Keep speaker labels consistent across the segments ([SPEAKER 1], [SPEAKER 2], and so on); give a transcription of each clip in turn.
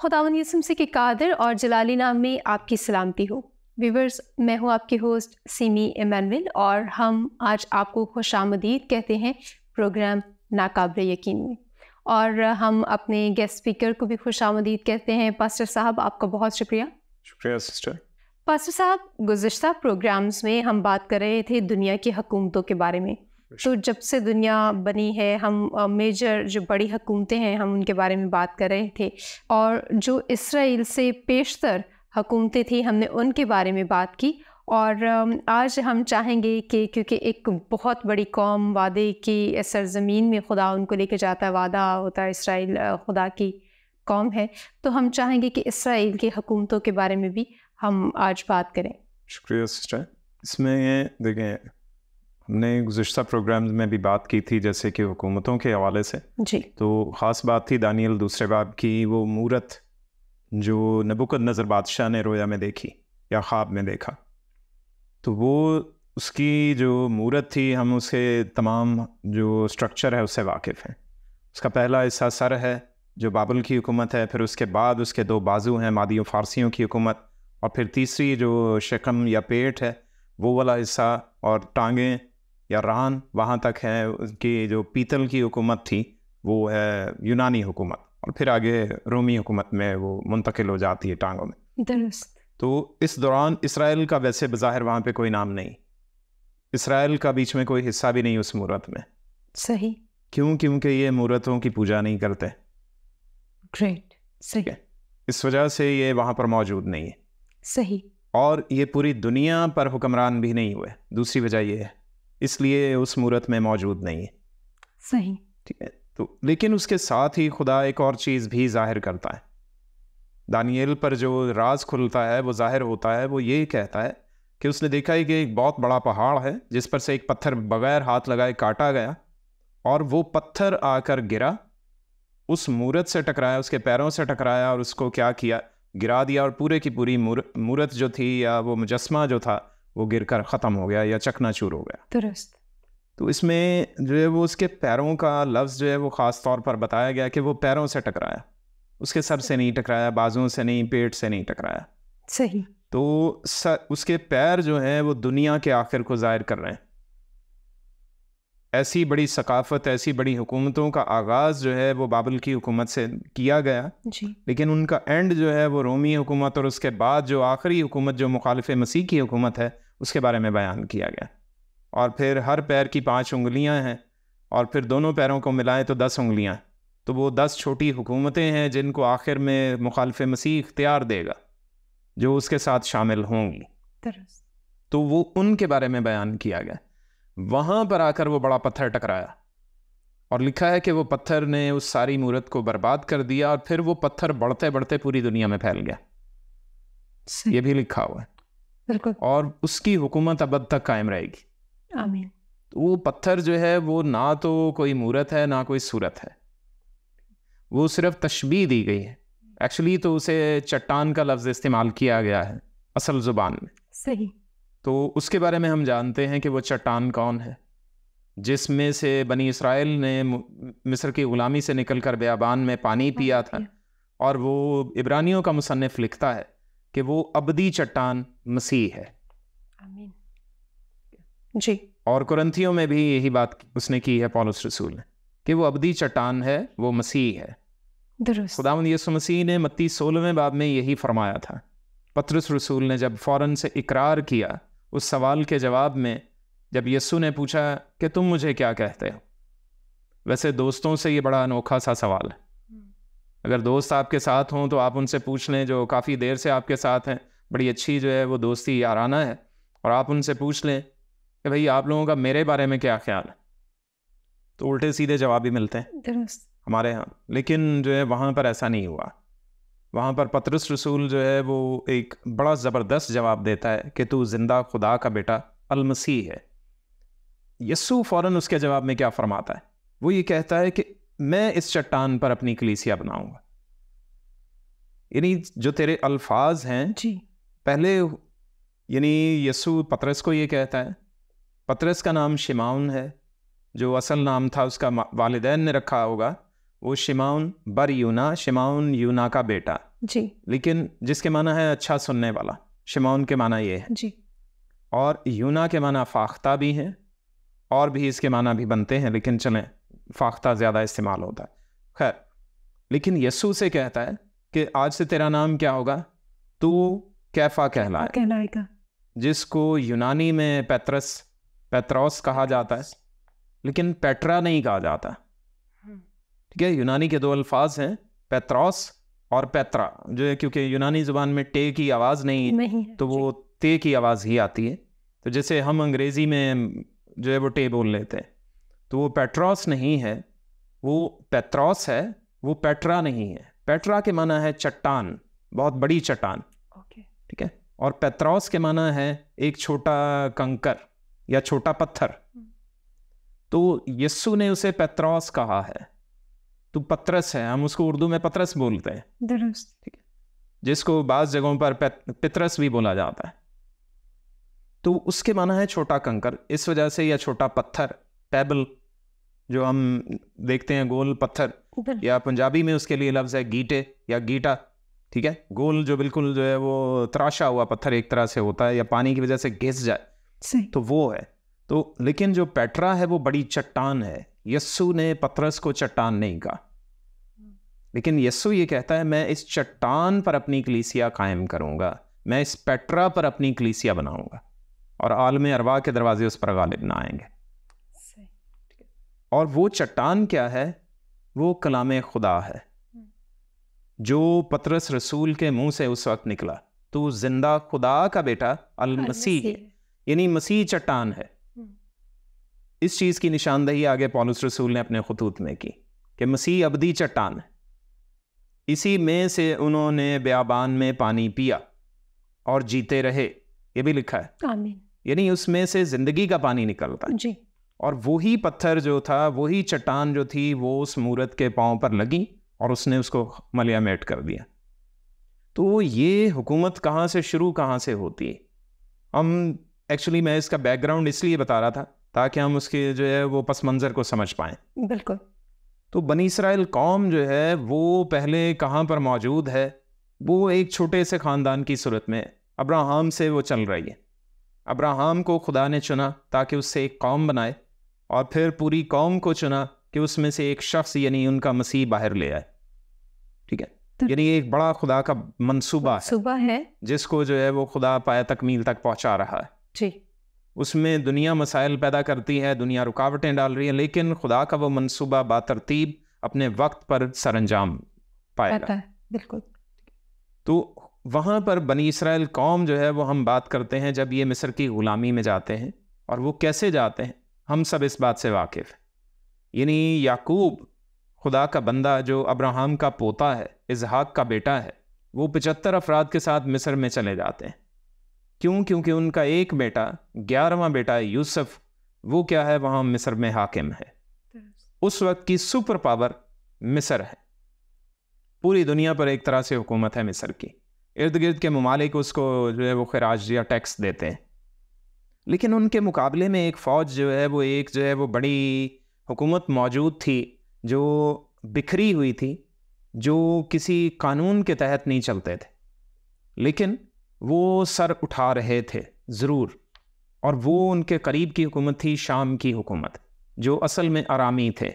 [SPEAKER 1] खुदावन से के कादर और जलाली नाम में आपकी सलामती हो व्यूवर्स मैं हूँ आपकी होस्ट सीमी एमानविल और हम आज आपको खुश आमदीद कहते हैं प्रोग्राम नाकाबिल यकीन में और हम अपने गेस्ट स्पीकर को भी खुश आमदीद कहते हैं पास्टर साहब आपका बहुत शुक्रिया
[SPEAKER 2] शुक्रिया सिस्टर
[SPEAKER 1] पास्टर साहब गुज्त प्रोग्राम्स में हम बात कर रहे थे दुनिया की हकूमतों के बारे में तो जब से दुनिया बनी है हम मेजर जो बड़ी हुकूमतें हैं हम उनके बारे में बात कर रहे थे और जो इसराइल से पेशतर हकूमतें थी हमने उनके बारे में बात की और आज हम चाहेंगे कि क्योंकि एक बहुत बड़ी कौम वादे की सरजमीन में खुदा उनको लेके जाता है वादा होता है इसराइल खुदा की कौम है तो हम चाहेंगे कि इसराइल की हुकूमतों के बारे में भी हम आज बात करें
[SPEAKER 2] शुक्रिया सिस्टर इसमें देखें हमने गुजशत प्रोग्राम में भी बात की थी जैसे कि हुकूमतों के हवाले से जी तो ख़ास बात थी दानियल दूसरे बाब की वो मूरत जो नबुक नज़र बादशाह ने रोया में देखी या ख्वाब में देखा तो वो उसकी जो मूरत थी हम उसके तमाम जो स्ट्रक्चर है उससे वाकिफ़ हैं उसका पहला हिस्सा सर है जो बाबुल की हुकूमत है फिर उसके बाद उसके दो बाजू हैं मादियों फारसियों की हुकूमत और फिर तीसरी जो शकम या पेट है वो वाला हिस्सा और टांगें या रान वहाँ तक है उनकी जो पीतल की हुकूमत थी वो है यूनानी हुकूमत और फिर आगे रोमी हुकूमत में वो मुंतकिल हो जाती है टांगों
[SPEAKER 1] में
[SPEAKER 2] तो इस दौरान इसराइल का वैसे बज़ाहिर वहाँ पे कोई नाम नहीं इसराइल का बीच में कोई हिस्सा भी नहीं उस मूर्त में सही क्यों क्योंकि ये मूर्तों की पूजा नहीं करते ग्रेट सही इस वजह से ये वहाँ पर मौजूद नहीं है सही और ये पूरी दुनिया पर हुक्मरान भी नहीं हुए दूसरी वजह ये है इसलिए उस मूर्त में मौजूद नहीं है सही ठीक है तो लेकिन उसके साथ ही खुदा एक और चीज़ भी जाहिर करता है दानियल पर जो राज खुलता है वो जाहिर होता है वो ये कहता है कि उसने देखा है कि एक बहुत बड़ा पहाड़ है जिस पर से एक पत्थर बगैर हाथ लगाए काटा गया और वो पत्थर आकर गिरा उस मूर्त से टकराया उसके पैरों से टकराया और उसको क्या किया गिरा दिया और पूरे की पूरी मूर्त जो थी या वो मुजस्मा जो था वो गिर कर ख़त्म हो गया या चूर हो गया दुरुस्त तो इसमें जो है वो उसके पैरों का लफ्ज़ जो है वो ख़ास तौर पर बताया गया कि वो पैरों से टकराया उसके सर से नहीं टकराया बाजुओं से नहीं पेट से नहीं टकराया सही तो सर उसके पैर जो हैं वो दुनिया के आखिर को ज़ाहिर कर रहे हैं ऐसी बड़ी सकाफत ऐसी बड़ी हुकूमतों का आगाज़ जो है वो बाबल की हुकूमत से किया गया जी लेकिन उनका एंड जो है वो रोमी हुकूमत और उसके बाद जो आखिरी हुकूमत जो मुखालफ मसीह की हुकूमत है उसके बारे में बयान किया गया और फिर हर पैर की पाँच उंगलियाँ हैं और फिर दोनों पैरों को मिलाएँ तो दस उंगलियाँ तो वो दस छोटी हुकूमतें हैं जिनको आखिर में मुखालफ मसीह इख्तियार देगा जो उसके साथ शामिल होंगी तो वो उनके बारे में बयान किया गया वहां पर आकर वो बड़ा पत्थर टकराया और लिखा है कि वो पत्थर ने उस सारी मूर्त को बर्बाद कर दिया और फिर वो पत्थर बढ़ते बढ़ते पूरी दुनिया में फैल गया ये भी लिखा हुआ है बिल्कुल और उसकी हुकूमत अब तक कायम रहेगी आमीन तो वो पत्थर जो है वो ना तो कोई मूर्त है ना कोई सूरत है वो सिर्फ तशबी दी गई है एक्चुअली तो उसे चट्टान का लफ्ज़ इस्तेमाल किया गया है असल ज़ुबान में सही तो उसके बारे में हम जानते हैं कि वो चट्टान कौन है जिसमें से बनी इसराइल ने मिस्र की ग़ुलामी से निकल कर बयाबान में पानी पिया था और वो इब्रानियों का मुसनफ़ लिखता है कि वो अबदी चट्टान मसीह है जी और कुरंथियों में भी यही बात उसने की है पॉलुस रसूल ने कि वो अबदी चट्टान है वो मसीह है दुरुस्त खुदावंद यसु मसीह ने मत्ती सोलहवें बाब में यही फरमाया था पत्रस रसूल ने जब फ़ौरन से इकरार किया उस सवाल के जवाब में जब यस्सु ने पूछा कि तुम मुझे क्या कहते हो वैसे दोस्तों से ये बड़ा अनोखा सा सवाल है हम्म। अगर दोस्त आपके साथ हों तो आप उनसे पूछ लें जो काफ़ी देर से आपके साथ हैं बड़ी अच्छी जो है वो दोस्ती याराना है और आप उनसे पूछ लें कि भाई आप लोगों का मेरे बारे में क्या ख्याल है तो उल्टे सीधे जवाब ही मिलते हैं हमारे यहाँ लेकिन जो है वहाँ पर ऐसा नहीं हुआ वहाँ पर पतरस रसूल जो है वो एक बड़ा ज़बरदस्त जवाब देता है कि तू ज़िंदा खुदा का बेटा अलमसीह है यस्सु फ़ौर उसके जवाब में क्या फ़रमाता है वो ये कहता है कि मैं इस चट्टान पर अपनी कलीसिया बनाऊंगा यानी जो तेरे अल्फाज हैं जी पहले यानी यसु पतरस को ये कहता है पतरस का नाम शिमाउन है जो असल नाम था उसका वालदेन ने रखा होगा वो शिमाउन बर यूना शिमाउन यूना का बेटा जी लेकिन जिसके माना है अच्छा सुनने वाला शिमाउन के माना ये है जी और यूना के माना फाख्ता भी हैं और भी इसके माना भी बनते हैं लेकिन चले फाख्ता ज़्यादा इस्तेमाल होता है खैर लेकिन यस्सु से कहता है कि आज से तेरा नाम क्या होगा तू कैफा कहलाए कहलाएगा जिसको यूनानी में पैतरस पैतरोस कहा जाता है लेकिन पेट्रा नहीं कहा जाता ठीक है यूनानी के दो अल्फाज हैं पैत्रास और पैत्रा जो है क्योंकि यूनानी ज़ुबान में टे की आवाज़ नहीं, नहीं है तो वो ते की आवाज़ ही आती है तो जैसे हम अंग्रेज़ी में जो है वो टे बोल लेते हैं तो वो पेट्रॉस नहीं है वो पेट्रॉस है वो पेट्रा नहीं है पेट्रा के माना है चट्टान बहुत बड़ी चट्टान ठीक है और पेट्रॉस के माना है एक छोटा कंकर या छोटा पत्थर हम्म। तो यस्सु ने उसे पेट्रॉस कहा है तो पत्रस है हम उसको उर्दू में पत्रस बोलते हैं
[SPEAKER 1] ठीक है
[SPEAKER 2] जिसको बाज़ जगहों पर पितरस भी बोला जाता है तो उसके माना है छोटा कंकर इस वजह से या छोटा पत्थर पैबल जो हम देखते हैं गोल पत्थर या पंजाबी में उसके लिए लफ्ज़ है गीटे या गीटा ठीक है गोल जो बिल्कुल जो है वो तराशा हुआ पत्थर एक तरह से होता है या पानी की वजह से घिस जाए तो वो है तो लेकिन जो पेट्रा है वो बड़ी चट्टान है यस्सु ने पत्रस को चट्टान नहीं कहा लेकिन यस्सु ये कहता है मैं इस चट्टान पर अपनी कलीसिया कायम करूंगा मैं इस पेट्रा पर अपनी कलीसिया बनाऊंगा और आलम अरवा के दरवाजे उस पर गालिब ना आएंगे और वो चट्टान क्या है वो कलाम खुदा है हम्म। जो पतरस रसूल के मुंह से उस वक्त निकला तो जिंदा खुदा का बेटा अल मसीह यानी मसीह चट्टान है इस चीज़ की निशानदही आगे पॉलिस रसूल ने अपने खतूत में की कि मसीह अबदी चट्टान है इसी में से उन्होंने ब्याबान में पानी पिया और जीते रहे ये भी लिखा है यानी उसमें से जिंदगी का पानी निकलता जी और वही पत्थर जो था वही चट्टान जो थी वो उस मूरत के पाँव पर लगी और उसने उसको मलियामेट कर दिया तो ये हुकूमत कहाँ से शुरू कहाँ से होती है हम एक्चुअली मैं इसका बैकग्राउंड इसलिए बता रहा था ताकि हम उसके जो है वो पस मंज़र को समझ पाए बिल्कुल तो बनी इसराइल कौम जो है वो पहले कहाँ पर मौजूद है वो एक छोटे से ख़ानदान की सूरत में अब्राहम से वो चल रही है अब्राहम को खुदा ने चुना ताकि उससे एक कौम बनाए और फिर पूरी कौम को चुना कि उसमें से एक शख्स यानी उनका मसीह बाहर ले आए ठीक है तो यानी एक बड़ा खुदा का मनसूबा
[SPEAKER 1] है, है
[SPEAKER 2] जिसको जो है वो खुदा पाया तकमील तक पहुंचा रहा है ठीक उसमें दुनिया मसाइल पैदा करती है दुनिया रुकावटें डाल रही है लेकिन खुदा का वो मनसूबा बातरतीब अपने वक्त पर सर जाता पाएगा बिल्कुल तो वहाँ पर बनी इसराइल कौम जो है वो हम बात करते हैं जब ये मिस्र की ग़ुलामी में जाते हैं और वो कैसे जाते हैं हम सब इस बात से वाकिफ़ हैं यानी याकूब खुदा का बंदा जो अब्राहम का पोता है इजहाक का बेटा है वो पचहत्तर अफराद के साथ मिस्र में चले जाते हैं क्यों क्योंकि उनका एक बेटा ग्यारहवा बेटा यूसुफ वो क्या है वहाँ मिस्र में हाकिम है उस वक्त की सुपर पावर मिस्र है पूरी दुनिया पर एक तरह से हुकूमत है मिस्र की इर्द गिर्द के ममालिक उसको जो है वो खराज या टैक्स देते हैं लेकिन उनके मुकाबले में एक फ़ौज जो है वो एक जो है वो बड़ी हुकूमत मौजूद थी जो बिखरी हुई थी जो किसी कानून के तहत नहीं चलते थे लेकिन वो सर उठा रहे थे ज़रूर और वो उनके करीब की हुकूमत थी शाम की हुकूमत जो असल में आरामी थे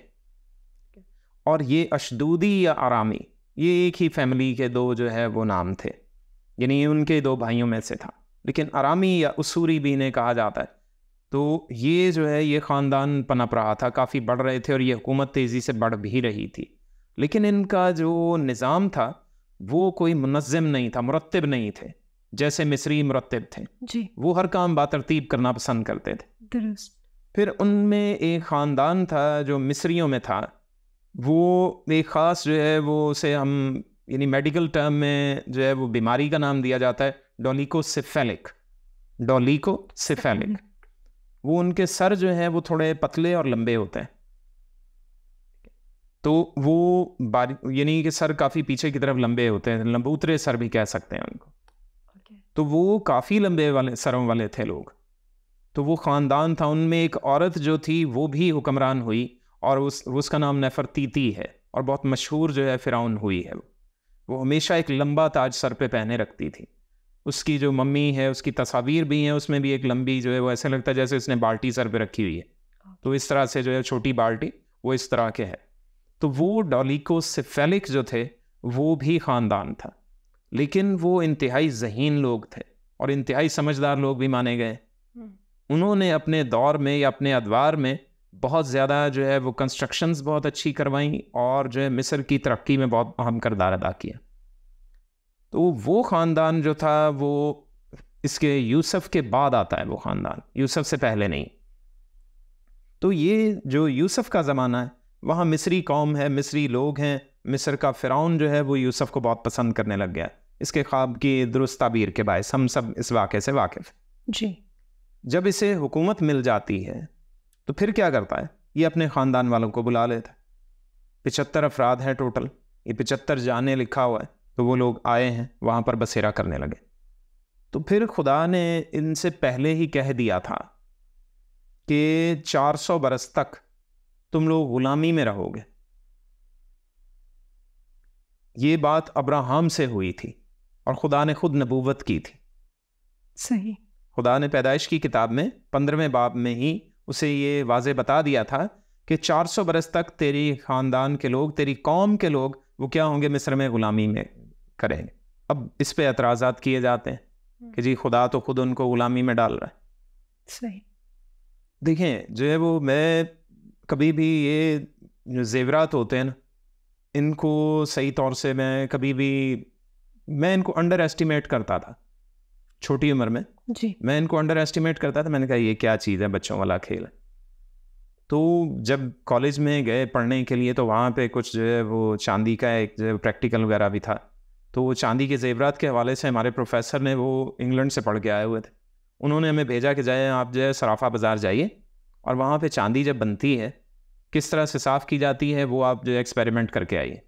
[SPEAKER 2] और ये अशदूदी या आरामी ये एक ही फैमिली के दो जो है वो नाम थे यानी उनके दो भाइयों में से था लेकिन आरामी या उसूरी भी इन्हें कहा जाता है तो ये जो है ये ख़ानदान पनप रहा था काफ़ी बढ़ रहे थे और ये हुकूमत तेज़ी से बढ़ भी रही थी लेकिन इनका जो निज़ाम था वो कोई मुनज़म नहीं था मुरतब नहीं थे जैसे मिस्री मरतब थे जी वो हर काम बातरतीब करना पसंद करते थे फिर उनमें एक ख़ानदान था जो मिस्रियों में था वो एक ख़ास जो है वो उसे हम यानी मेडिकल टर्म में जो है वो बीमारी का नाम दिया जाता है डोलिको सिफेलिक डोलिको सिफेलिक वो उनके सर जो हैं वो थोड़े पतले और लंबे होते हैं तो वो बारी यानी कि सर काफ़ी पीछे की तरफ लंबे होते हैं लंबूतरे सर भी कह सकते हैं उनको तो वो काफ़ी लंबे वाले सरम वाले थे लोग तो वो ख़ानदान था उनमें एक औरत जो थी वो भी हुक्मरान हुई और उस उसका नाम नफरतीती है और बहुत मशहूर जो है फिराउन हुई है वो हमेशा एक लंबा ताज सर पे पहने रखती थी उसकी जो मम्मी है उसकी तस्वीर भी हैं उसमें भी एक लंबी जो है वो ऐसा लगता है जैसे उसने बाल्टी सर पे रखी हुई है तो इस तरह से जो है छोटी बाल्टी वो इस तरह के है तो वो डॉलिको सिफेलिक जो थे वो भी ख़ानदान था लेकिन वो इंतहाई जहीन लोग थे और इंतहाई समझदार लोग भी माने गए हम्म। उन्होंने अपने दौर में या अपने अदवार में बहुत ज़्यादा जो है वो कंस्ट्रक्शंस बहुत अच्छी करवाई और जो है मिस्र की तरक्की में बहुत अहम करदार अदा किया तो वो ख़ानदान जो था वो इसके यूसफ़ के बाद आता है वो ख़ानदान यूसफ़ से पहले नहीं तो ये जो यूसफ़ का ज़माना है वहाँ मिस्री कौम है मिस्री लोग हैं मिस्र का फ़िरौन जो है वो यूसफ को बहुत पसंद करने लग गया है इसके ख्वाब की दुरुस्त तबीर के बायस हम सब इस वाक़े से वाकिफ़ जी जब इसे हुकूमत मिल जाती है तो फिर क्या करता है ये अपने ख़ानदान वालों को बुला लेता है पिचहत्तर अफराद हैं टोटल ये पिचहत्तर जाने लिखा हुआ है तो वो लोग आए हैं वहाँ पर बसेरा करने लगे तो फिर खुदा ने इनसे पहले ही कह दिया था कि 400 बरस तक तुम लोग ग़ुलामी में रहोगे ये बात अब्राहम से हुई थी और खुदा ने खुद नबूवत की थी सही खुदा ने पैदाइश की किताब में पंद्रहवें बाब में ही उसे ये वाज बता दिया था कि 400 बरस तक तेरी ख़ानदान के लोग तेरी कौम के लोग वो क्या होंगे मिस्र में ग़ुलामी में करेंगे अब इस पे एतराज़ात किए जाते हैं कि जी खुदा तो खुद उनको ग़ुलामी में डाल रहा है सही देखें जो है वो मैं कभी भी ये जेवरात होते हैं ना इनको सही तौर से मैं कभी भी मैं इनको अंडर एस्टिमेट करता था छोटी उम्र में जी मैं इनको अंडर एस्टिमेट करता था मैंने कहा ये क्या चीज़ है बच्चों वाला खेल तो जब कॉलेज में गए पढ़ने के लिए तो वहाँ पे कुछ जो है वो चांदी का एक जो प्रैक्टिकल वगैरह भी था तो वो चांदी के जेवरात के हवाले से हमारे प्रोफेसर ने वो इंग्लैंड से पढ़ के आए हुए थे उन्होंने हमें भेजा कि जाए आप जो है सराफा बाज़ार जाइए और वहाँ पे चांदी जब बनती है किस तरह से साफ़ की जाती है वो आप जो एक्सपेरिमेंट करके आइए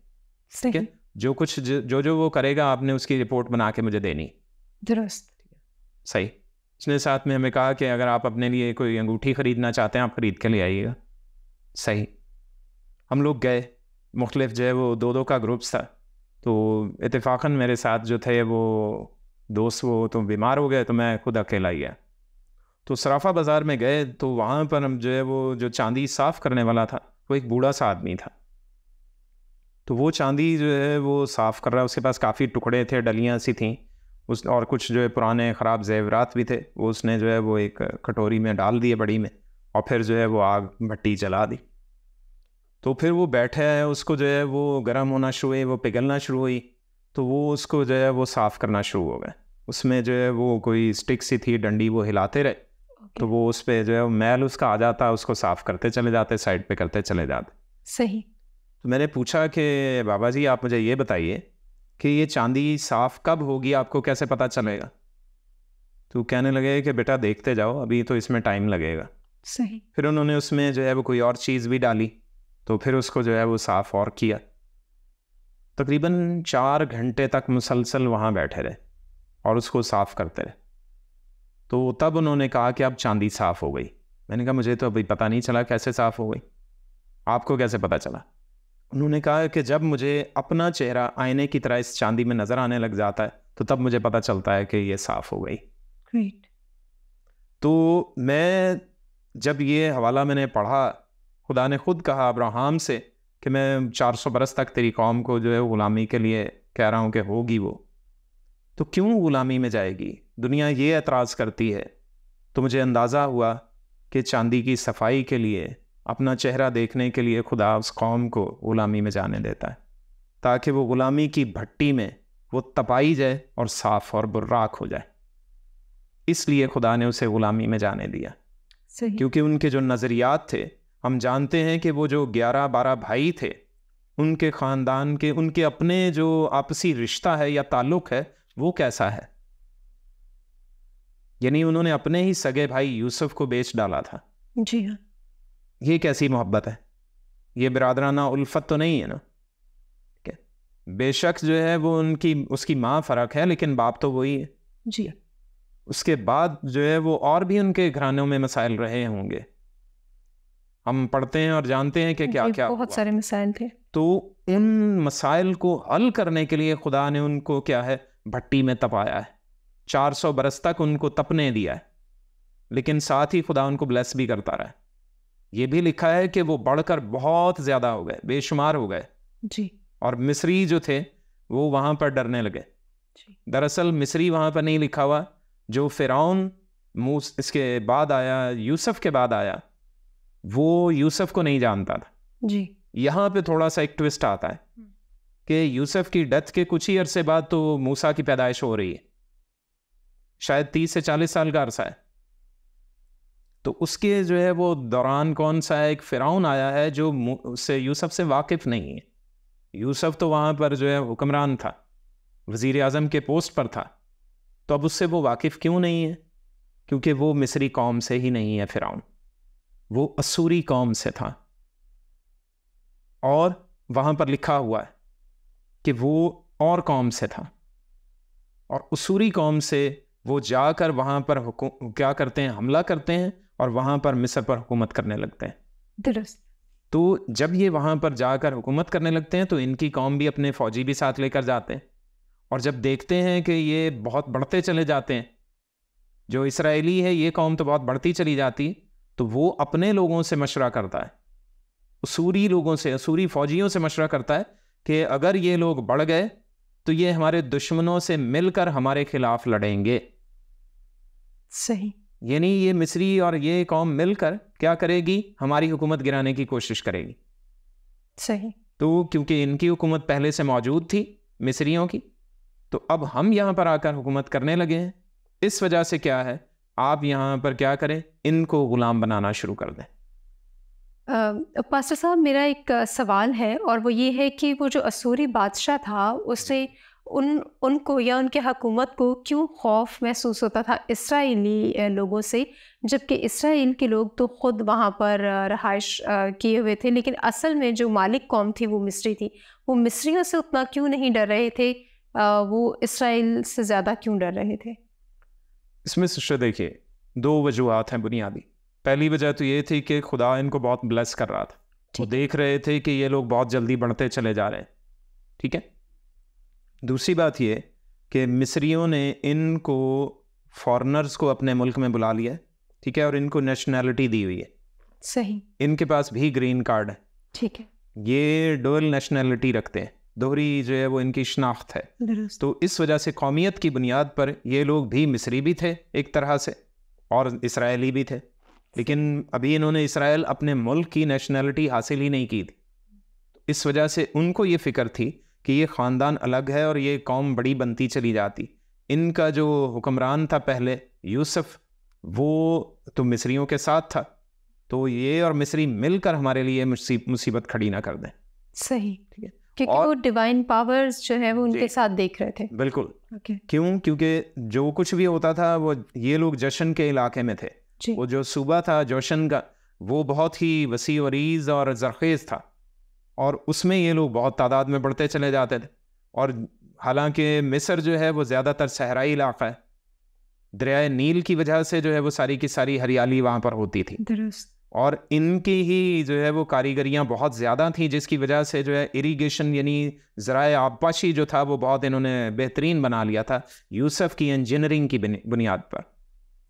[SPEAKER 2] ठीक है जो कुछ जो जो वो करेगा आपने उसकी रिपोर्ट बना के मुझे देनी दुरुस्त सही उसने साथ में हमें कहा कि अगर आप अपने लिए कोई अंगूठी ख़रीदना चाहते हैं आप ख़रीद के ले आइएगा सही हम लोग गए मुख्तलिफ जो है वो दो दो का ग्रुप्स था तो इतफ़ाक़न मेरे साथ जो थे वो दोस्त वो तो बीमार हो गए तो मैं खुद अकेला ही गया तो सराफा बाज़ार में गए तो वहाँ पर हम जो है वो जो चांदी साफ़ करने वाला था वो एक बूढ़ा सा आदमी था तो वो चांदी जो है वो साफ़ कर रहा है उसके पास काफ़ी टुकड़े थे डलियाँ सी थी उस और कुछ जो है पुराने ख़राब जेवरात भी थे वो उसने जो है वो एक कटोरी में डाल दिए बड़ी में और फिर जो है वो आग भट्टी जला दी तो फिर वो बैठे है उसको जो है वो गर्म होना शुरू हुई वो पिघलना शुरू हुई तो वो उसको जो है वो साफ़ करना शुरू हो गए उसमें जो है वो कोई स्टिक सी थी डंडी वो हिलाते रहे तो वो उस पर जो है मैल उसका आ जाता उसको साफ़ करते चले जाते साइड पे करते चले जाते सही तो मैंने पूछा कि बाबा जी आप मुझे ये बताइए कि ये चांदी साफ़ कब होगी आपको कैसे पता चलेगा तो कहने लगे कि बेटा देखते जाओ अभी तो इसमें टाइम लगेगा सही फिर उन्होंने उसमें जो है वो कोई और चीज़ भी डाली तो फिर उसको जो है वो साफ़ और किया तकरीबन चार घंटे तक मुसलसल वहाँ बैठे रहे और उसको साफ़ करते रहे तो तब उन्होंने कहा कि अब चांदी साफ़ हो गई मैंने कहा मुझे तो अभी पता नहीं चला कैसे साफ़ हो गई आपको कैसे पता चला उन्होंने कहा कि जब मुझे अपना चेहरा आईने की तरह इस चांदी में नज़र आने लग जाता है तो तब मुझे पता चलता है कि ये साफ़ हो गई Great. तो मैं जब ये हवाला मैंने पढ़ा खुदा ने खुद कहा अब्राहम से कि मैं 400 बरस तक तेरी कौम को जो है ग़ुलामी के लिए कह रहा हूँ कि होगी वो तो क्यों ग़ुलामी में जाएगी दुनिया ये एतराज़ करती है तो मुझे अंदाज़ा हुआ कि चांदी की सफाई के लिए अपना चेहरा देखने के लिए खुदा उस कौम को ग़ुलामी में जाने देता है ताकि वो ग़ुलामी की भट्टी में वो तपाई जाए और साफ़ और बुर्राक हो जाए इसलिए खुदा ने उसे ग़ुलामी में जाने दिया क्योंकि उनके जो नज़रियात थे हम जानते हैं कि वो जो ग्यारह बारह भाई थे उनके ख़ानदान के उनके अपने जो आपसी रिश्ता है या ताल्लुक़ है वो कैसा है यानी उन्होंने अपने ही सगे भाई यूसुफ को बेच डाला था जी हाँ ये कैसी मोहब्बत है ये बिरादराना उल्फत तो नहीं है ना ठीक है बेशक जो है वो उनकी उसकी माँ फ़र्क है लेकिन बाप तो वही है जी उसके बाद जो है वो और भी उनके घरानों में मसाइल रहे होंगे हम पढ़ते हैं और जानते हैं कि क्या क्या बहुत
[SPEAKER 1] सारे मसाइल थे
[SPEAKER 2] तो उन मसाइल को हल करने के लिए खुदा ने उनको क्या है भट्टी में तपाया है चार सौ बरस तक उनको तपने दिया है लेकिन साथ ही खुदा उनको ब्लेस भी करता रहा है ये भी लिखा है कि वो बढ़कर बहुत ज़्यादा हो गए बेशुमार हो गए जी और मिस्री जो थे वो वहां पर डरने लगे दरअसल मिस्री वहां पर नहीं लिखा हुआ जो फ़िरौन मूस इसके बाद आया यूसुफ के बाद आया वो यूसुफ को नहीं जानता था जी यहाँ पे थोड़ा सा एक ट्विस्ट आता है हम्म। कि यूसुफ की डेथ के कुछ ही अरसे बाद तो मूसा की पैदाइश हो रही है शायद तीस से चालीस साल का अरसा है तो उसके जो है वो दौरान कौन सा एक फिराउन आया है जो उससे यूसफ से वाकिफ़ नहीं है यूसफ तो वहाँ पर जो है हुक्मरान था वज़ी अजम के पोस्ट पर था तो अब उससे वो वाकिफ़ क्यों नहीं है क्योंकि वो मिस्री कौम से ही नहीं है फिराउन वो असूरी कौम से था और वहाँ पर लिखा हुआ है कि वो और कौम से था और असूरी कौम से वो जाकर वहाँ पर क्या करते हैं हमला करते हैं और वहाँ पर मिस्र पर हुकूमत करने लगते हैं दुरुस्त तो जब ये वहाँ पर जाकर हुकूमत करने लगते हैं तो इनकी कौम भी अपने फ़ौजी भी साथ लेकर जाते हैं और जब देखते हैं कि ये बहुत बढ़ते चले जाते हैं जो इसराइली है ये कौम तो बहुत बढ़ती चली जाती तो वो अपने लोगों से मशवरा करता है असूरी लोगों से असूरी फ़ौजियों से मशवरा करता है कि अगर ये लोग बढ़ गए तो ये हमारे दुश्मनों से मिलकर हमारे खिलाफ लड़ेंगे सही यानी ये मिस्री और ये कौम मिलकर क्या करेगी हमारी हुकूमत गिराने की कोशिश करेगी सही तो क्योंकि इनकी हुकूमत पहले से मौजूद थी मिस्रियों की तो अब हम यहाँ पर आकर हुकूमत करने लगे हैं इस वजह से क्या है आप यहाँ पर क्या करें इनको गुलाम बनाना शुरू कर दें
[SPEAKER 1] पास्टर साहब मेरा एक सवाल है और वो ये है कि वो जो असूरी बादशाह था उसने उन उनको या उनके हकूमत को क्यों खौफ महसूस होता था इसराइली लोगों से जबकि इसराइल के लोग तो ख़ुद वहाँ पर रहाइश किए हुए थे लेकिन असल में जो मालिक कौम थी वो मिस्री थी वो मिस्रियों से उतना क्यों नहीं डर रहे थे वो इसराइल से ज़्यादा क्यों डर रहे थे
[SPEAKER 2] इसमें सिस्टर देखिए दो वजूहत हैं बुनियादी पहली वजह तो ये थी कि खुदा इनको बहुत ब्लेस कर रहा था वो देख रहे थे कि ये लोग बहुत जल्दी बढ़ते चले जा रहे हैं ठीक है दूसरी बात ये कि मिस्रियों ने इनको फॉरनर्स को अपने मुल्क में बुला लिया ठीक है और इनको नेशनैलिटी दी हुई है सही इनके पास भी ग्रीन कार्ड है ठीक है ये डोल नेशनैलिटी रखते हैं दोहरी जो है वो इनकी शनाख्त है तो इस वजह से कौमियत की बुनियाद पर ये लोग भी मिस्री भी थे एक तरह से और इसराइली भी थे लेकिन अभी इन्होंने इसराइल अपने मुल्क की नेशनैलिटी हासिल ही नहीं की थी इस वजह से उनको ये फ़िक्र थी कि ये ख़ानदान अलग है और ये कौम बड़ी बनती चली जाती इनका जो हुक्मरान था पहले यूसुफ वो तो मिस्रियों के साथ था तो ये और मिस्री मिलकर हमारे लिए मुसीबत खड़ी ना कर दें
[SPEAKER 1] सही ठीक है क्योंकि और, वो डिवाइन पावर्स जो है वो उनके साथ देख रहे थे
[SPEAKER 2] बिल्कुल क्यों क्योंकि जो कुछ भी होता था वो ये लोग जशन के इलाके में थे वो जो सूबा था जोशन का वो बहुत ही वसी वरीज और जरखेज़ था और उसमें ये लोग बहुत तादाद में बढ़ते चले जाते थे और हालांकि मिस्र जो है वो ज़्यादातर सहराई इलाका है दरियाए नील की वजह से जो है वो सारी की सारी हरियाली वहाँ पर होती थी और इनकी ही जो है वो कारीगरियाँ बहुत ज़्यादा थी जिसकी वजह से जो है इरीगेशन यानी जरा आबपाशी जो था वो बहुत इन्होंने बेहतरीन बना लिया था यूसुफ की इंजीनियरिंग की बुनियाद पर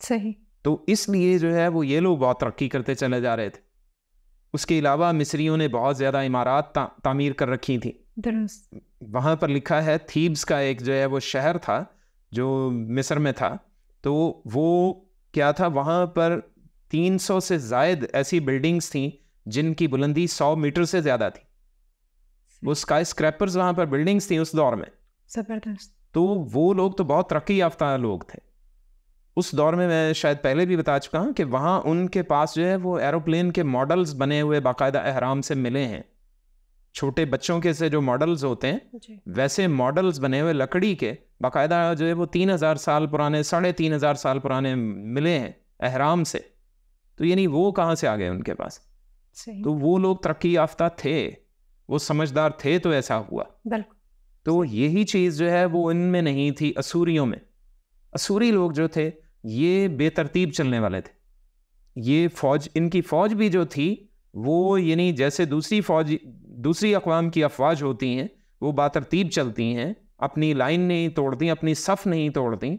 [SPEAKER 2] सही तो इसलिए जो है वो ये लोग बहुत तरक्की करते चले जा रहे थे उसके अलावा मिस्रियों ने बहुत ज़्यादा इमारत ता, तामीर कर रखी थी वहां पर लिखा है थीब्स का एक जो है वो शहर था जो मिस्र में था तो वो क्या था वहां पर 300 से जायद ऐसी बिल्डिंग्स थी जिनकी बुलंदी 100 मीटर से ज़्यादा थी वो स्काई स्क्रैपर्स वहाँ पर बिल्डिंग्स थी उस दौर में जबरदस्त तो वो लोग तो बहुत तरक्की याफ्ता लोग थे उस दौर में मैं शायद पहले भी बता चुका हूँ कि वहाँ उनके पास जो है वो एरोप्लेन के मॉडल्स बने हुए बाकायदा अहराम से मिले हैं छोटे बच्चों के से जो मॉडल्स होते हैं वैसे मॉडल्स बने हुए लकड़ी के बाकायदा जो है वो तीन हज़ार साल पुराने साढ़े तीन हज़ार साल पुराने मिले हैं अहराम से तो यानी वो कहाँ से आ गए उनके पास तो वो लोग तरक्की याफ्ता थे वो समझदार थे तो ऐसा हुआ तो यही चीज़ जो है वो इनमें नहीं थी असूरियों में असूरी लोग जो थे ये बेतरतीब चलने वाले थे ये फौज इनकी फौज भी जो थी वो यानी जैसे दूसरी फौज दूसरी अकवाम की अफवाज होती हैं वो बातरतीब चलती हैं अपनी लाइन नहीं तोड़ती अपनी सफ़ नहीं तोड़ती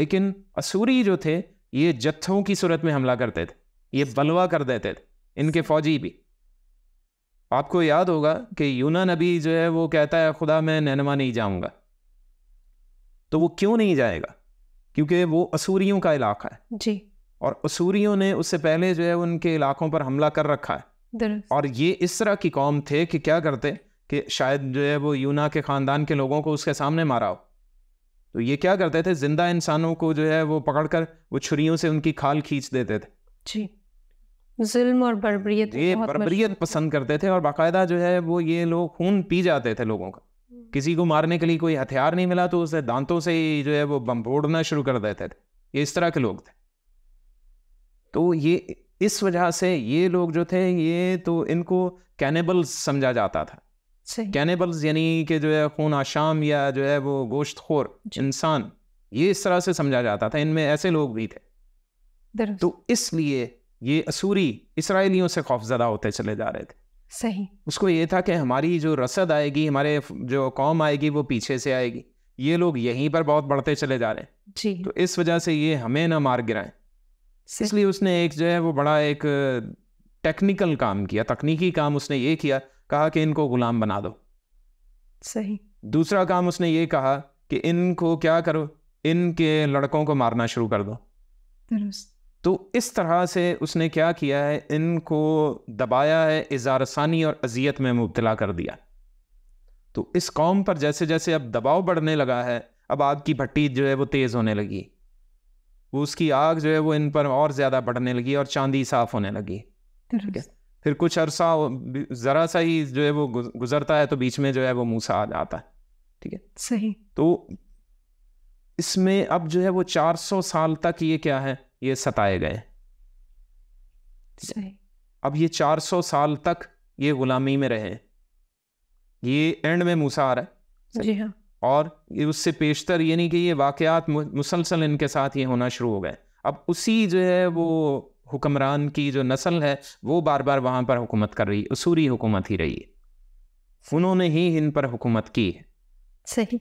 [SPEAKER 2] लेकिन असूरी जो थे ये जत्थों की सूरत में हमला करते थे ये बलवा कर देते थे इनके फौजी भी आपको याद होगा कि यूना नबी जो है वो कहता है खुदा मैं नैनमा नहीं जाऊंगा तो वो क्यों नहीं जाएगा क्योंकि वो असूरियों का इलाका है जी और असूरियों ने उससे पहले जो है उनके इलाकों पर हमला कर रखा है और ये इस तरह की कौम थे कि क्या करते कि शायद जो है वो यूना के ख़ानदान के लोगों को उसके सामने मारा हो तो ये क्या करते थे जिंदा इंसानों को जो है वो पकड़कर वो छुरियों से उनकी खाल खींच देते थे जी
[SPEAKER 1] जुल्म और बर्बरियत ये बर्बरियत
[SPEAKER 2] पसंद करते थे और बाकायदा जो है वो ये लोग खून पी जाते थे लोगों का किसी को मारने के लिए कोई हथियार नहीं मिला तो उसे दांतों से ही जो है वो बम फोड़ना शुरू कर देते थे ये इस तरह के लोग थे तो ये इस वजह से ये लोग जो थे ये तो इनको कैनेबल्स समझा जाता था कैनेबल्स यानी कि जो है खून आशाम या जो है वो गोश्त खोर इंसान ये इस तरह से समझा जाता था इनमें ऐसे लोग भी थे तो इसलिए ये असूरी इसराइलियों से खौफजदा होते चले जा रहे थे सही उसको ये था कि हमारी जो रसद आएगी हमारे जो कौम आएगी वो पीछे से आएगी ये लोग यहीं पर बहुत बढ़ते चले जा रहे हैं जी तो इस वजह से ये हमें ना मार गिराएं इसलिए उसने एक जो है वो बड़ा एक टेक्निकल काम किया तकनीकी काम उसने ये किया कहा कि इनको गुलाम बना दो सही दूसरा काम उसने ये कहा कि इनको क्या करो इनके लड़कों को मारना शुरू कर दो दुरुस्त तो इस तरह से उसने क्या किया है इनको दबाया है इजारसानी और अजियत में मुबतला कर दिया तो इस कौम पर जैसे जैसे अब दबाव बढ़ने लगा है अब आग की भट्टी जो है वो तेज़ होने लगी वो उसकी आग जो है वो इन पर और ज़्यादा बढ़ने लगी और चांदी साफ़ होने लगी ठीक है फिर कुछ अरसा ज़रा सा ही जो है वो गुजरता है तो बीच में जो है वो मूसा आ जाता है ठीक है सही तो इसमें अब जो है वो 400 साल तक ये क्या है ये सताए गए अब ये 400 साल तक ये गुलामी में रहे ये एंड में मूसा आ रहा है जी हाँ और ये उससे पेशतर नहीं कि ये वाकयात मुसलसल इनके साथ ये होना शुरू हो गए अब उसी जो है वो हुक्मरान की जो नस्ल है वो बार बार वहाँ पर हुकूमत कर रही उसूरी हुकूमत ही रही उन्होंने ही इन पर हुकूमत की है सही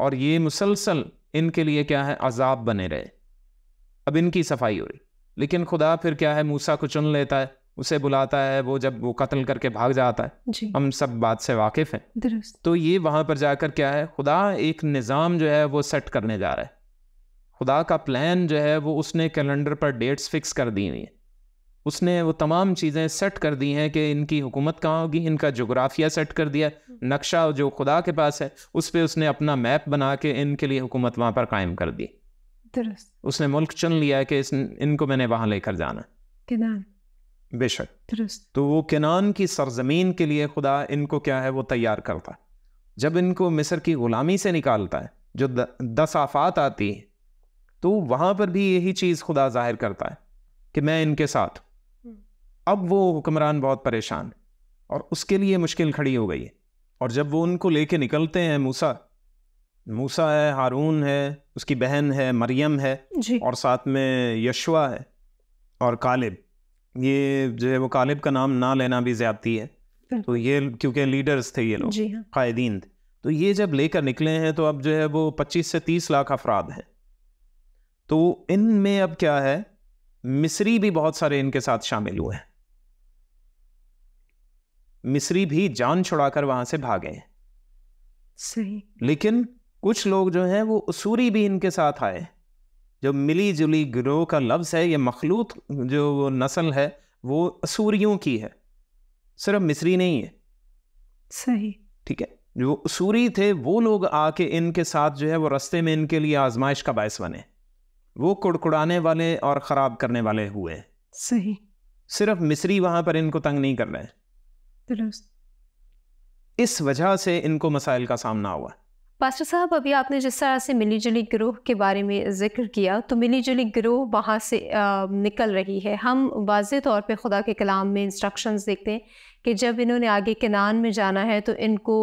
[SPEAKER 2] और ये मुसलसल इनके लिए क्या है अजाब बने रहे अब इनकी सफाई हो रही लेकिन खुदा फिर क्या है मूसा को चुन लेता है उसे बुलाता है वो जब वो कत्ल करके भाग जाता है हम सब बात से वाकिफ हैं तो ये वहाँ पर जाकर क्या है खुदा एक निज़ाम जो है वो सेट करने जा रहा है खुदा का प्लान जो है वो उसने कैलेंडर पर डेट्स फिक्स कर दी हुई है उसने वो तमाम चीज़ें सेट कर दी हैं कि इनकी हुकूमत कहाँ होगी इनका जोग्राफिया सेट कर दिया नक्शा जो खुदा के पास है उस पर उसने अपना मैप बना के इनके लिए हुकूमत वहाँ पर कायम कर दी उसने मुल्क चुन लिया है कि इस इनको मैंने वहां लेकर जाना किनान बेशक तो वो किनान की सरजमीन के लिए खुदा इनको क्या है वो तैयार करता जब इनको मिस्र की ग़ुलामी से निकालता है जो द, दस आफात आती है तो वहां पर भी यही चीज़ खुदा जाहिर करता है कि मैं इनके साथ हम्म। अब वो हुक्मरान बहुत परेशान और उसके लिए मुश्किल खड़ी हो गई है और जब वो उनको लेके निकलते हैं मूसा मूसा है हारून है उसकी बहन है मरियम है जी। और साथ में यशवा है और कालिब ये जो है वो कालिब का नाम ना लेना भी ज्यादती है तो ये क्योंकि लीडर्स थे ये लोग हाँ। कायदीन थे तो ये जब लेकर निकले हैं तो अब जो है वो 25 से 30 लाख अफराद हैं तो इन में अब क्या है मिस्री भी बहुत सारे इनके साथ शामिल हुए हैं मिस्री भी जान छुड़ाकर वहां से भागे हैं सही लेकिन कुछ लोग जो हैं वो उसूरी भी इनके साथ आए जो मिली जुली ग्रोह का लफ्ज़ है ये मखलूत जो वो नस्ल है वो असूरियों की है सिर्फ मिस्री नहीं है सही ठीक है जो असूरी थे वो लोग आके इनके साथ जो है वो रस्ते में इनके लिए आजमाइश का बायस बने वो कुड़कुड़ाने वाले और ख़राब करने वाले हुए सही सिर्फ मिस्री वहाँ पर इनको तंग नहीं कर रहे हैं इस वजह से इनको मसाइल का सामना हुआ
[SPEAKER 1] पास्टर साहब अभी आपने जिस तरह से मिली जुली ग्रोह के बारे में जिक्र किया तो मिली जुली गिरोह वहाँ से आ, निकल रही है हम वाज तौर पे खुदा के कलाम में इंस्ट्रक्शंस देखते हैं कि जब इन्होंने आगे कनान में जाना है तो इनको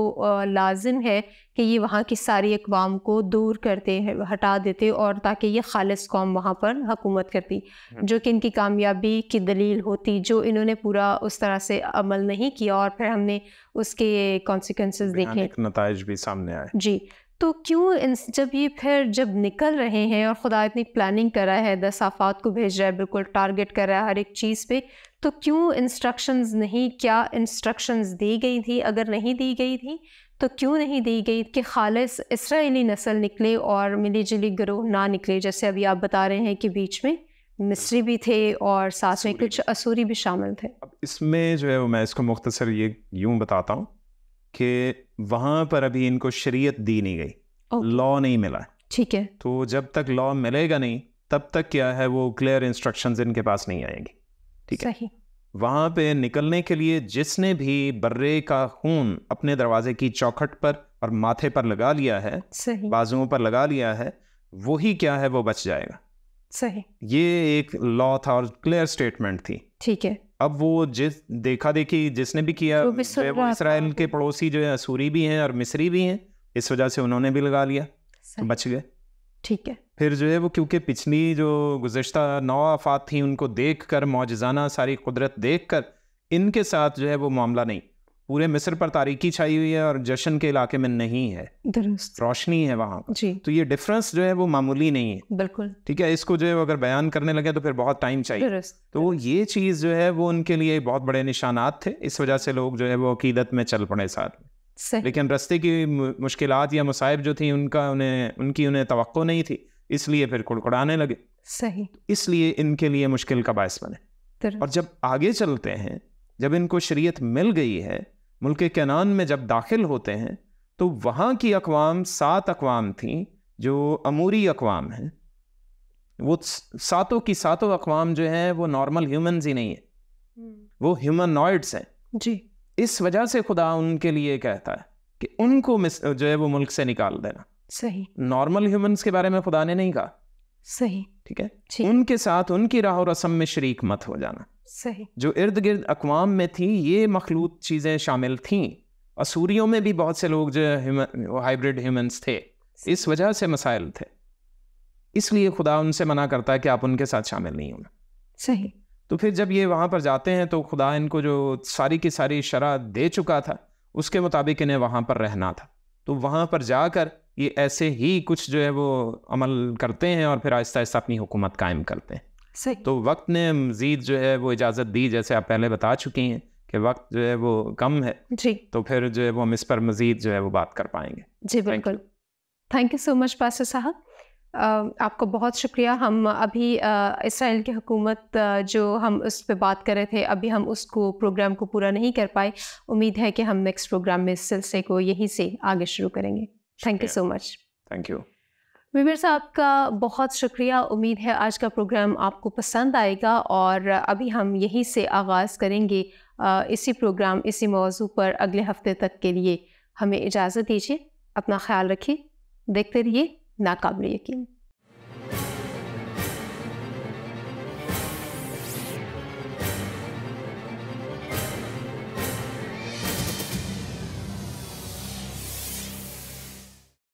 [SPEAKER 1] लाजिम है कि ये वहाँ की सारी अकवाम को दूर करते हैं हटा देते और ताकि ये खालिस कौम वहाँ पर हकूमत करती हम्म। जो कि इनकी कामयाबी की दलील होती जो इन्होंने पूरा उस तरह से अमल नहीं किया और फिर हमने उसके कॉन्सिक्वेंसेस देखे
[SPEAKER 2] नतज भी सामने आए
[SPEAKER 1] जी तो क्यों जब ये फिर जब निकल रहे हैं और खुदा इतनी प्लानिंग कर रहा है दस आफात को भेज रहा है बिल्कुल टारगेट कर रहा है हर एक चीज़ पे तो क्यों इंस्ट्रक्शंस नहीं क्या इंस्ट्रक्शंस दी गई थी अगर नहीं दी गई थी तो क्यों नहीं दी गई कि खालस इसराइली नस्ल निकले और मिली जुली ग्रोह ना निकले जैसे अभी आप बता रहे हैं कि बीच में मिस्री भी थे और साथ में कुछ असूरी भी शामिल थे अब
[SPEAKER 2] इसमें जो है मैं इसको मुख्तसर ये यूँ बताता हूँ कि वहां पर अभी इनको शरीयत दी नहीं गई लॉ नहीं मिला ठीक है तो जब तक लॉ मिलेगा नहीं तब तक क्या है वो क्लियर इंस्ट्रक्शन इनके पास नहीं आएंगी ठीक है वहां पे निकलने के लिए जिसने भी बर्रे का खून अपने दरवाजे की चौखट पर और माथे पर लगा लिया है बाजुओं पर लगा लिया है वही क्या है वो बच जाएगा सही ये एक लॉ था और क्लियर स्टेटमेंट थी ठीक है अब वो जिस देखा देखी जिसने भी किया इसराइल के पड़ोसी जो है असूरी भी हैं और मिस्री भी हैं इस वजह से उन्होंने भी लगा लिया तो बच गए ठीक है फिर जो है वो क्योंकि पिछली जो गुजशत नौ आफात थी उनको देख कर मौजाना सारी कुदरत देख कर इनके साथ जो है वो मामला नहीं पूरे मिस्र पर तारीखी छाई हुई है और जश्न के इलाके में नहीं है दुरुस्त रोशनी है वहाँ जी तो ये डिफरेंस जो है वो मामूली नहीं है बिल्कुल ठीक है इसको जो है अगर बयान करने लगे तो फिर बहुत टाइम चाहिए दुरुस्त तो दुरुस्त। ये चीज़ जो है वो उनके लिए बहुत बड़े निशानात थे इस वजह से लोग जो है वो अकीदत में चल पड़े साथ में लेकिन रस्ते की मुश्किल या मुसाइब जो थी उनका उन्हें उनकी उन्हें तो नहीं थी इसलिए फिर कुड़कुड़ाने लगे सही तो इसलिए इनके लिए मुश्किल का बायस बने और जब आगे चलते हैं जब इनको शरीयत मिल गई है मुल्क कैनान में जब दाखिल होते हैं तो वहाँ की अकवाम सात अकवाम थी जो अमूरी अकवाम हैं वो सातों की सातों अकवाम जो हैं वो नॉर्मल ह्यूमंस ही नहीं है हम्म। वो ह्यूमनॉइड्स हैं जी इस वजह से खुदा उनके लिए कहता है कि उनको जो है वो मुल्क से निकाल देना सही नॉर्मल ह्यूमंस के बारे में खुदा ने नहीं कहा सही ठीक है उनके साथ उनकी राह रसम में शरीक मत हो जाना सही जो इर्द गिर्द अकवाम में थी ये मखलूत चीज़ें शामिल थीं असूरियों में भी बहुत से लोग जो हाइब्रिड ह्यूमंस थे इस वजह से मसाइल थे इसलिए खुदा उनसे मना करता है कि आप उनके साथ शामिल नहीं होना सही तो फिर जब ये वहाँ पर जाते हैं तो खुदा इनको जो सारी की सारी शरह दे चुका था उसके मुताबिक इन्हें वहाँ पर रहना था तो वहाँ पर जाकर ये ऐसे ही कुछ जो है वो अमल करते हैं और फिर आहिस्ता आहिस्ता अपनी हुकूमत कायम करते हैं सही तो वक्त ने मजीद जो है वो इजाज़त दी जैसे आप पहले बता चुकी हैं कि वक्त जो है वो कम है जी तो फिर जो है वो हम इस पर मज़ीद जो है वो बात कर पाएंगे
[SPEAKER 1] जी बिल्कुल thank you so much pastor साहब आपको बहुत शुक्रिया हम अभी इसराइल की हुकूमत जो हम उस पर बात कर रहे थे अभी हम उसको प्रोग्राम को पूरा नहीं कर पाए उम्मीद है कि हम नेक्स्ट प्रोग्राम में इस सिलसिले को यहीं से आगे शुरू करेंगे thank you so much thank you विमिर साहब का बहुत शुक्रिया उम्मीद है आज का प्रोग्राम आपको पसंद आएगा और अभी हम यहीं से आगाज़ करेंगे इसी प्रोग्राम इसी मौजू पर अगले हफ्ते तक के लिए हमें इजाज़त दीजिए अपना ख्याल रखिए देखते रहिए नाकाबिल यकीन